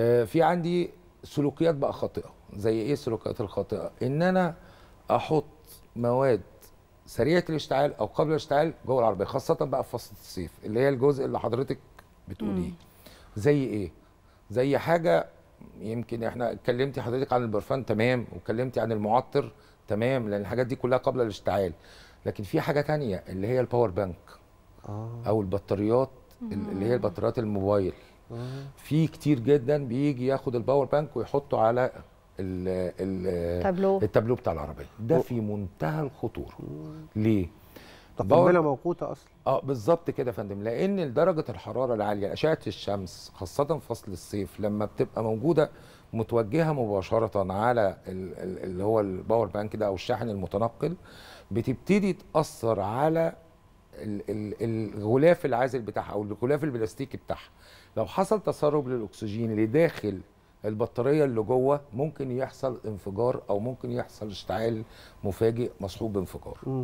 آه، في عندي سلوكيات بقى خاطئه زي ايه السلوكيات الخاطئه ان انا احط مواد سريعه الاشتعال او قبل الاشتعال جوه العربيه خاصه بقى في فصل الصيف اللي هي الجزء اللي حضرتك بتقوليه زي ايه زي حاجه يمكن احنا اتكلمتي حضرتك عن البرفان تمام واتكلمتي عن المعطر تمام لان الحاجات دي كلها قبل الاشتعال لكن في حاجه تانية اللي هي الباور آه. بانك او البطاريات اللي هي البطاريات الموبايل في كتير جدا بيجي ياخد الباور بانك ويحطه على التابلو التابلو بتاع العربيه ده في منتهى الخطوره ليه قنبله موقوته اصلا اه بالظبط كده يا فندم لان درجه الحراره العاليه اشعه الشمس خاصه فصل الصيف لما بتبقى موجوده متوجهه مباشره على اللي هو الباور بانك ده او الشاحن المتنقل بتبتدي تاثر على ال ال ال الغلاف العازل بتاعها او الغلاف البلاستيكي بتاعها لو حصل تسرب للاكسجين اللي داخل البطاريه اللي جوه ممكن يحصل انفجار او ممكن يحصل اشتعال مفاجئ مصحوب بانفجار